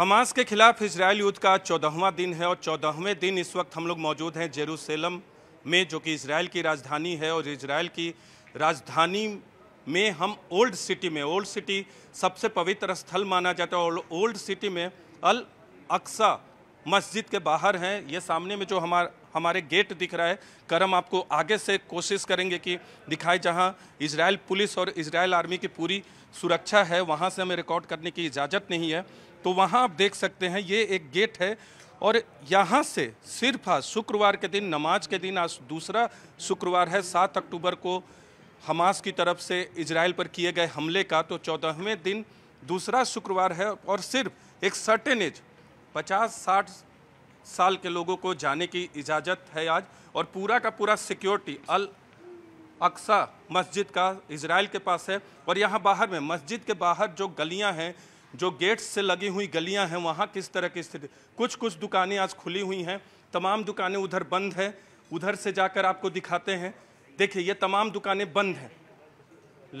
Hamas के खिलाफ Israel युद्ध का चौदहवा दिन है और चौदहवें दिन इस वक्त हम लोग मौजूद हैं जेरूसलम में जो कि इसराइल की राजधानी है और इसराइल की राजधानी में हम ओल्ड सिटी में ओल्ड सिटी सबसे पवित्र स्थल माना जाता है और ओल्ड सिटी में अल अक्सा मस्जिद के बाहर हैं ये सामने में जो हमारा हमारे गेट दिख रहा है करम आपको आगे से कोशिश करेंगे कि दिखाए जहाँ इसराइल पुलिस और इसराइल आर्मी की पूरी सुरक्षा है वहाँ से हमें रिकॉर्ड करने की इजाज़त नहीं है तो वहाँ आप देख सकते हैं ये एक गेट है और यहाँ से सिर्फ आज शुक्रवार के दिन नमाज के दिन आज दूसरा शुक्रवार है सात अक्टूबर को हमास की तरफ से इसराइल पर किए गए हमले का तो चौदहवें दिन दूसरा शुक्रवार है और सिर्फ एक सर्टेन एज पचास साठ साल के लोगों को जाने की इजाज़त है आज और पूरा का पूरा सिक्योरिटी अल अक्सा मस्जिद का इसराइल के पास है और यहाँ बाहर में मस्जिद के बाहर जो गलियाँ हैं जो गेट्स से लगी हुई गलियाँ हैं वहाँ किस तरह की स्थिति कुछ कुछ दुकानें आज खुली हुई हैं तमाम दुकानें उधर बंद है उधर से जाकर आपको दिखाते हैं देखिए ये तमाम दुकानें बंद हैं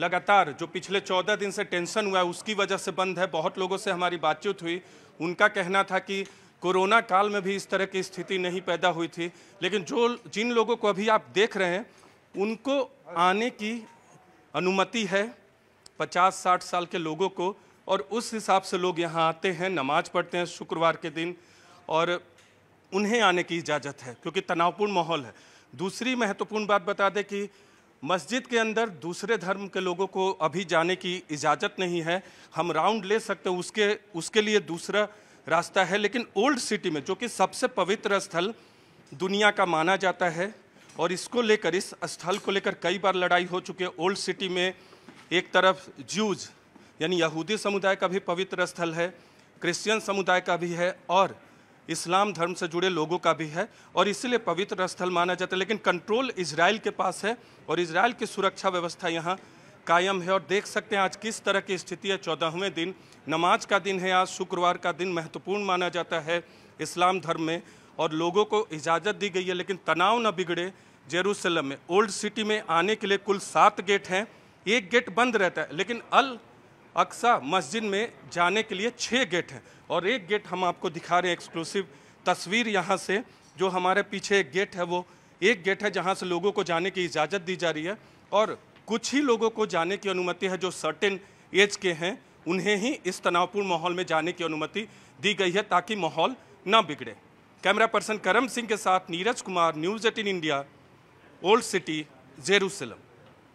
लगातार जो पिछले चौदह दिन से टेंशन हुआ है उसकी वजह से बंद है बहुत लोगों से हमारी बातचीत हुई उनका कहना था कि कोरोना काल में भी इस तरह की स्थिति नहीं पैदा हुई थी लेकिन जो जिन लोगों को अभी आप देख रहे हैं उनको आने की अनुमति है 50-60 साल के लोगों को और उस हिसाब से लोग यहाँ आते हैं नमाज पढ़ते हैं शुक्रवार के दिन और उन्हें आने की इजाज़त है क्योंकि तनावपूर्ण माहौल है दूसरी महत्वपूर्ण बात बता दें कि मस्जिद के अंदर दूसरे धर्म के लोगों को अभी जाने की इजाज़त नहीं है हम राउंड ले सकते उसके उसके लिए दूसरा रास्ता है लेकिन ओल्ड सिटी में जो कि सबसे पवित्र स्थल दुनिया का माना जाता है और इसको लेकर इस स्थल को लेकर कई बार लड़ाई हो चुकी है ओल्ड सिटी में एक तरफ जूज यानी यहूदी समुदाय का भी पवित्र स्थल है क्रिश्चियन समुदाय का भी है और इस्लाम धर्म से जुड़े लोगों का भी है और इसलिए पवित्र स्थल माना जाता है लेकिन कंट्रोल इसराइल के पास है और इसराइल की सुरक्षा व्यवस्था यहाँ कायम है और देख सकते हैं आज किस तरह की स्थिति है चौदहवें दिन नमाज का दिन है आज शुक्रवार का दिन महत्वपूर्ण माना जाता है इस्लाम धर्म में और लोगों को इजाज़त दी गई है लेकिन तनाव न बिगड़े जेरूसलम में ओल्ड सिटी में आने के लिए कुल सात गेट हैं एक गेट बंद रहता है लेकिन अल अक्सा मस्जिद में जाने के लिए छः गेट हैं और एक गेट हम आपको दिखा रहे हैं एक्सक्लूसिव तस्वीर यहाँ से जो हमारे पीछे एक गेट है वो एक गेट है जहाँ से लोगों को जाने की इजाज़त दी जा रही है और कुछ ही लोगों को जाने की अनुमति है जो सर्टेन एज के हैं उन्हें ही इस तनावपूर्ण माहौल में जाने की अनुमति दी गई है ताकि माहौल ना बिगड़े कैमरा पर्सन करम सिंह के साथ Neeraj Kumar news eighteen India old city Jerusalem